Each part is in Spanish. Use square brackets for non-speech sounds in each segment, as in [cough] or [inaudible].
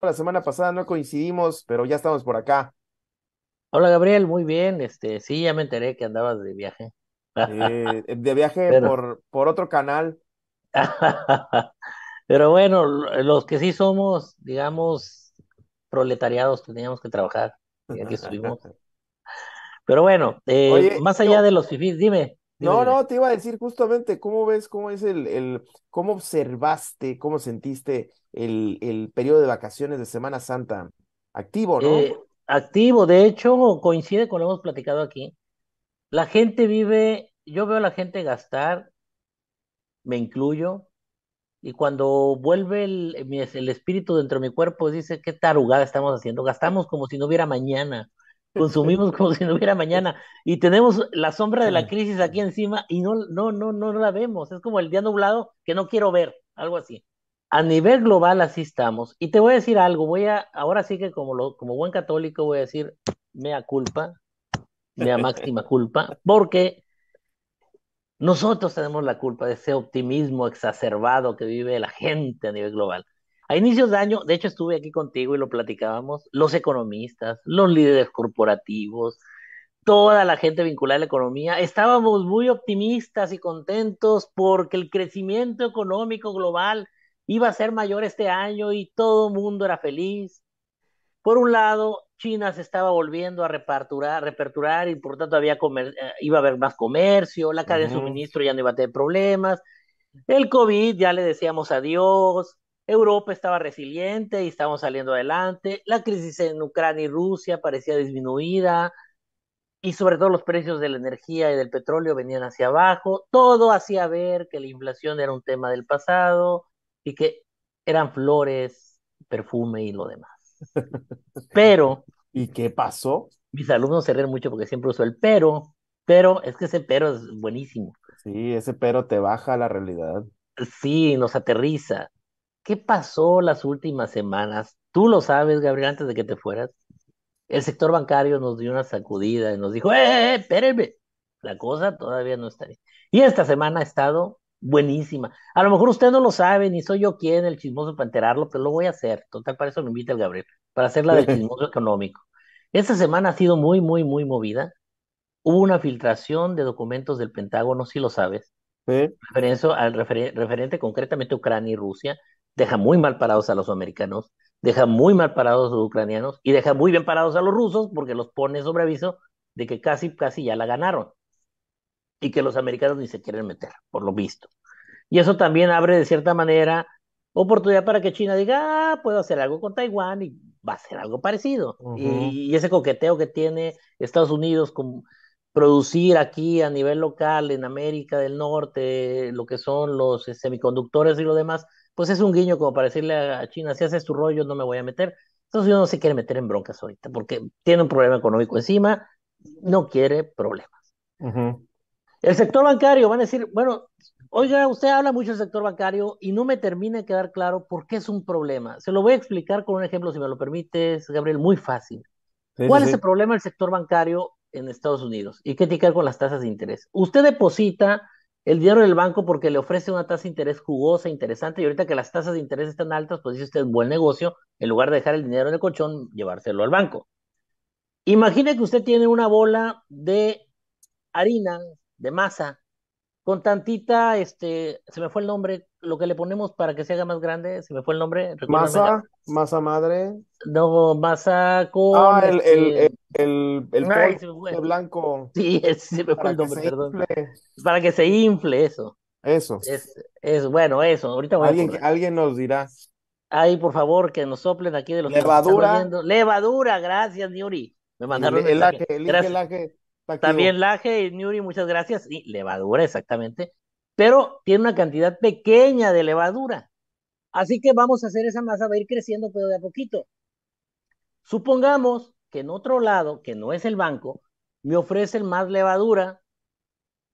La semana pasada no coincidimos, pero ya estamos por acá. Hola Gabriel, muy bien. Este, sí, ya me enteré que andabas de viaje. Eh, eh, de viaje por, por otro canal. [laughs] pero bueno, los que sí somos, digamos, proletariados, teníamos que trabajar. aquí [laughs] estuvimos. pero bueno, eh, más allá de los fifís, dime no, no, te iba a decir justamente cómo ves, cómo es el, el cómo observaste, cómo sentiste el, el periodo de vacaciones de Semana Santa. Activo, ¿no? Eh, activo, de hecho, coincide con lo que hemos platicado aquí. La gente vive, yo veo a la gente gastar, me incluyo, y cuando vuelve el, el espíritu dentro de mi cuerpo, dice, qué tarugada estamos haciendo, gastamos como si no hubiera mañana consumimos como si no hubiera mañana y tenemos la sombra de la crisis aquí encima y no, no, no, no, la vemos. Es como el día nublado que no quiero ver, algo así. A nivel global así estamos. Y te voy a decir algo, voy a, ahora sí que como, como buen católico voy a decir, mea culpa, mea máxima culpa, porque nosotros tenemos la culpa de ese optimismo exacerbado que vive la gente a nivel global. A inicios de año, de hecho estuve aquí contigo y lo platicábamos, los economistas, los líderes corporativos, toda la gente vinculada a la economía, estábamos muy optimistas y contentos porque el crecimiento económico global iba a ser mayor este año y todo el mundo era feliz. Por un lado, China se estaba volviendo a reparturar, reperturar y por tanto había comer eh, iba a haber más comercio, la cadena de suministro ya no iba a tener problemas, el COVID ya le decíamos adiós, Europa estaba resiliente y estábamos saliendo adelante, la crisis en Ucrania y Rusia parecía disminuida y sobre todo los precios de la energía y del petróleo venían hacia abajo, todo hacía ver que la inflación era un tema del pasado y que eran flores, perfume y lo demás. [laughs] Pero... ¿Y qué pasó? Mis alumnos se ríen mucho porque siempre uso el pero, pero es que ese pero es buenísimo. Sí, ese pero te baja la realidad. Sí, nos aterriza. ¿Qué pasó las últimas semanas? Tú lo sabes, Gabriel, antes de que te fueras. El sector bancario nos dio una sacudida y nos dijo, eh, eh, ¡eh, espérenme! La cosa todavía no está bien. Y esta semana ha estado buenísima. A lo mejor usted no lo sabe, ni soy yo quien, el chismoso, para enterarlo, pero lo voy a hacer. Total, para eso me invita el Gabriel, para hacer la del [laughs] chismoso económico. Esta semana ha sido muy, muy, muy movida. Hubo una filtración de documentos del Pentágono, si lo sabes. al referente concretamente a Ucrania y Rusia deja muy mal parados a los americanos, deja muy mal parados a los ucranianos y deja muy bien parados a los rusos porque los pone sobre aviso de que casi, casi ya la ganaron y que los americanos ni se quieren meter, por lo visto. Y eso también abre de cierta manera oportunidad para que China diga, ah, puedo hacer algo con Taiwán y va a ser algo parecido. y, y, ese coqueteo que tiene Estados Unidos con producir aquí a nivel local en América del Norte lo que son los eh, semiconductores y lo demás, pues es un guiño como para decirle a China, si hace tu rollo no me voy a meter. Entonces yo no se quiere meter en broncas ahorita, porque tiene un problema económico encima, no quiere problemas. El sector bancario, van a decir, bueno, oiga, usted habla mucho del sector bancario y no me termina de quedar claro por qué es un problema. Se lo voy a explicar con un ejemplo, si me lo permites, Gabriel, muy fácil. ¿Cuál es el problema del sector bancario en Estados Unidos? ¿Y qué tiene que ver con las tasas de interés? Usted deposita el dinero del banco porque le ofrece una tasa de interés jugosa, interesante, y ahorita que las tasas de interés están altas, pues dice usted, buen negocio, en lugar de dejar el dinero en el colchón, llevárselo al banco. Imagine que usted tiene una bola de harina, de masa, con tantita, este, se me fue el nombre, lo que le ponemos para que se haga más grande, se me fue el nombre. Masa, masa madre. No, masa con. Ah, este, el, el blanco. Sí, el Para que se infle eso. Eso. Es, bueno, eso. Ahorita alguien, alguien nos dirá. Ay, por favor, que nos soplen aquí de los Levadura. Levadura, gracias, Niuri. Me mandaron el, laje, el También Laje y muchas gracias. Y levadura, exactamente. Pero tiene una cantidad pequeña de levadura. Así que vamos a hacer esa masa, va a ir creciendo, pero de a poquito. Supongamos que en otro lado, que no es el banco, me ofrecen más levadura.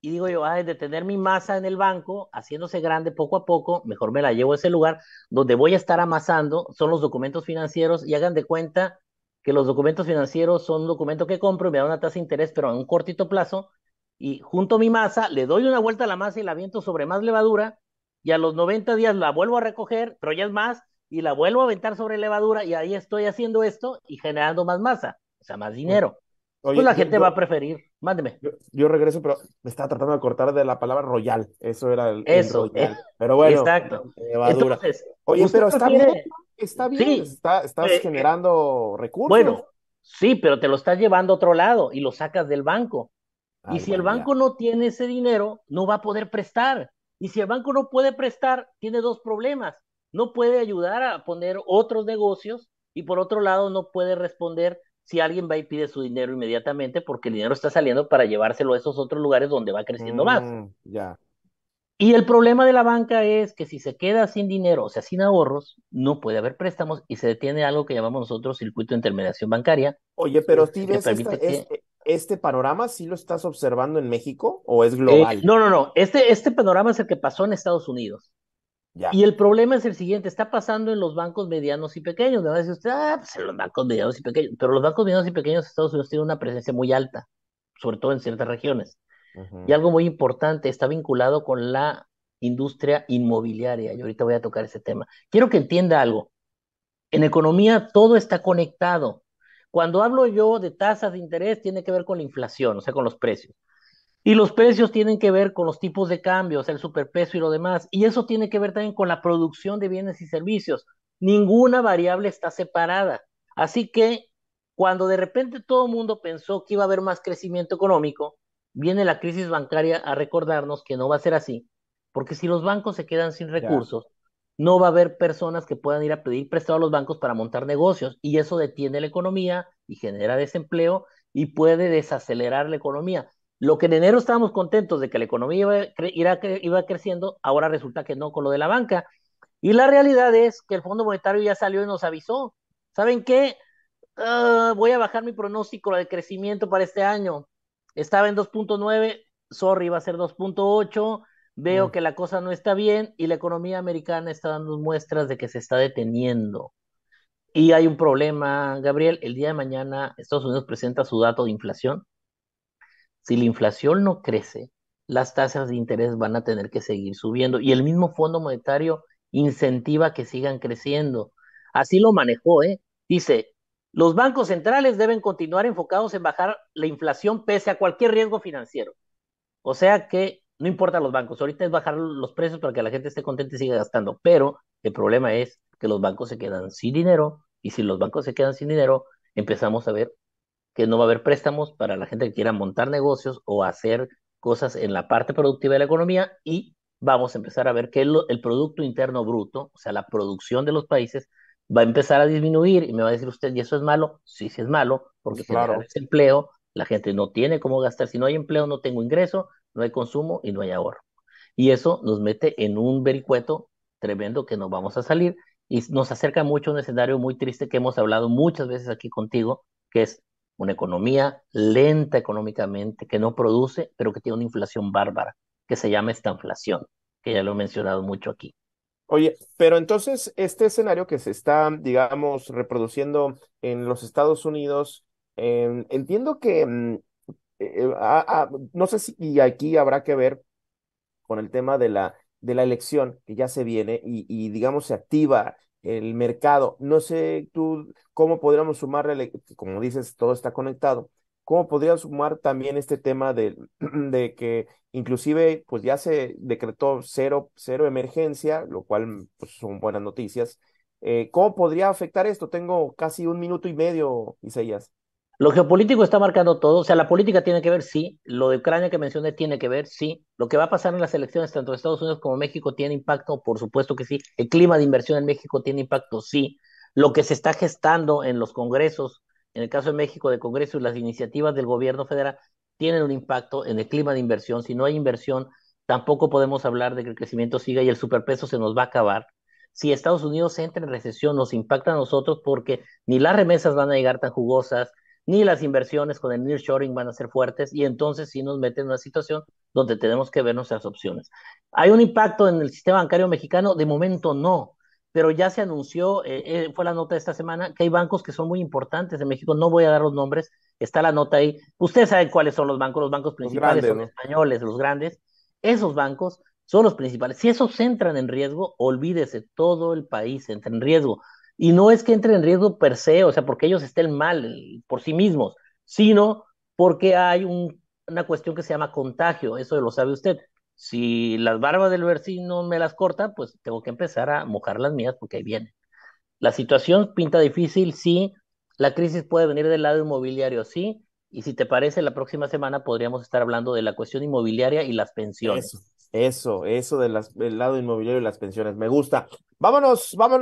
Y digo yo, de tener mi masa en el banco, haciéndose grande poco a poco, mejor me la llevo a ese lugar donde voy a estar amasando, son los documentos financieros y hagan de cuenta que los documentos financieros son un documento que compro y me da una tasa de interés, pero a un cortito plazo, y junto a mi masa, le doy una vuelta a la masa y la viento sobre más levadura, y a los 90 días la vuelvo a recoger, pero ya es más, y la vuelvo a aventar sobre levadura y ahí estoy haciendo esto y generando más masa, o sea, más dinero. entonces pues la gente va a preferir, mándeme. Yo, regreso, pero me estaba tratando de cortar de la palabra royal, eso era el, eso, pero bueno, exacto. Entonces, Oye, pero está bien, está bien, estás eh, eh, generando recursos. Bueno, sí, pero te lo estás llevando a otro lado y lo sacas del banco. y si el banco no tiene ese dinero, no va a poder prestar. Y si el banco no puede prestar, tiene dos problemas no puede ayudar a poner otros negocios y por otro lado no puede responder si alguien va y pide su dinero inmediatamente porque el dinero está saliendo para llevárselo a esos otros lugares donde va creciendo más. Mm, ya. Y el problema de la banca es que si se queda sin dinero, o sea, sin ahorros, no puede haber préstamos y se detiene algo que llamamos nosotros circuito de intermediación bancaria. Oye, pero si e, este, panorama, ¿sí lo estás observando en México o es eh, global? no, no, no. Este, este panorama es el que pasó en Estados Unidos. Y el problema es el siguiente, está pasando en los bancos medianos y pequeños. De verdad usted, ah, pues en los bancos medianos y pequeños. Pero los bancos medianos y pequeños de Estados Unidos tienen una presencia muy alta, sobre todo en ciertas regiones. Y algo muy importante, está vinculado con la industria inmobiliaria. Y ahorita voy a tocar ese tema. Quiero que entienda algo. En economía todo está conectado. Cuando hablo yo de tasas de interés, tiene que ver con la inflación, o sea, con los precios. Y los precios tienen que ver con los tipos de cambios, el superpeso y lo demás. Y eso tiene que ver también con la producción de bienes y servicios. Ninguna variable está separada. Así que cuando de repente todo el mundo pensó que iba a haber más crecimiento económico, viene la crisis bancaria a recordarnos que no va a ser así. Porque si los bancos se quedan sin recursos, no va a haber personas que puedan ir a pedir prestado a los bancos para montar negocios. Y eso detiene la economía y genera desempleo y puede desacelerar la economía. Lo que en enero estábamos contentos de que la economía iba, creciendo, ahora resulta que no con lo de la banca. Y la realidad es que el Fondo Monetario ya salió y nos avisó. ¿Saben qué? Ah, voy a bajar mi pronóstico de crecimiento para este año. Estaba en 2.9, sorry, iba a ser 2.8. Veo mm. que la cosa no está bien y la economía americana está dando muestras de que se está deteniendo. Y hay un problema, Gabriel. El día de mañana Estados Unidos presenta su dato de inflación si la inflación no crece, las tasas de interés van a tener que seguir subiendo y el mismo Fondo Monetario incentiva que sigan creciendo. Así lo manejó, ¿eh? Dice, los bancos centrales deben continuar enfocados en bajar la inflación pese a cualquier riesgo financiero. O sea que no importa los bancos, ahorita es bajar los precios para que la gente esté contenta y siga gastando, pero el problema es que los bancos se quedan sin dinero y si los bancos se quedan sin dinero, empezamos a ver que no va a haber préstamos para la gente que quiera montar negocios o hacer cosas en la parte productiva de la economía y vamos a empezar a ver que el, Producto Interno Bruto, o sea, la producción de los países, va a empezar a disminuir y me va a decir usted, ¿y eso es malo? Sí, sí es malo, porque claro. hay empleo la gente no tiene cómo gastar, si no hay empleo no tengo ingreso, no hay consumo y no hay ahorro. Y eso nos mete en un vericueto tremendo que nos vamos a salir y nos acerca mucho a un escenario muy triste que hemos hablado muchas veces aquí contigo, que es una economía lenta económicamente, que no produce, pero que tiene una inflación bárbara, que se llama esta inflación, que ya lo he mencionado mucho aquí. Oye, pero entonces este escenario que se está, digamos, reproduciendo en los Estados Unidos, em, entiendo que, mm, eh, eh, no sé si aquí habrá que ver con el tema de la, de la elección que ya se viene y digamos, se activa el mercado. No sé tú cómo podríamos sumarle, como dices, todo está conectado. ¿Cómo podría sumar también este tema de, [clears throat] de que inclusive pues ya se decretó cero, cero emergencia, lo cual pues, son buenas noticias? Eh, ¿Cómo podría afectar esto? Tengo casi un minuto y medio, Isaías. Lo geopolítico está marcando todo, o sea, la política tiene que ver, sí, lo de Ucrania que mencioné tiene que ver, sí, lo que va a pasar en las elecciones tanto en Estados Unidos como en México tiene impacto, por supuesto que sí, el clima de inversión en México tiene impacto, sí, lo que se está gestando en los congresos, en el caso de México de congresos, las iniciativas del gobierno federal tienen un impacto en el clima de inversión, si no hay inversión, tampoco podemos hablar de que el crecimiento siga y el superpeso se nos va a acabar, si Estados Unidos entra en recesión, nos impacta a nosotros porque ni las remesas van a llegar tan jugosas, ni las inversiones con el nearshoring van a ser fuertes y entonces sí nos meten en una situación donde tenemos que ver nuestras opciones. ¿Hay un impacto en el sistema bancario mexicano? De momento no, pero ya se anunció, eh, eh, fue la nota de esta semana, que hay bancos que son muy importantes en México, no voy a dar los nombres, está la nota ahí. Ustedes saben cuáles son los bancos, los bancos principales son españoles, los grandes. Esos bancos son los principales. Si esos entran en riesgo, olvídese, todo el país entra en riesgo. Y no es que entre en riesgo per se, o sea, porque ellos estén mal por sí mismos, sino porque hay una cuestión que se llama contagio, eso lo sabe usted. Si las barbas del no me las corta, pues tengo que empezar a mojar las mías porque ahí viene. La situación pinta difícil, sí. La crisis puede venir del lado inmobiliario, sí. Y si te parece, la próxima semana podríamos estar hablando de la cuestión inmobiliaria y las pensiones. Eso, eso, eso del lado inmobiliario y las pensiones. Me gusta. Vámonos, vámonos.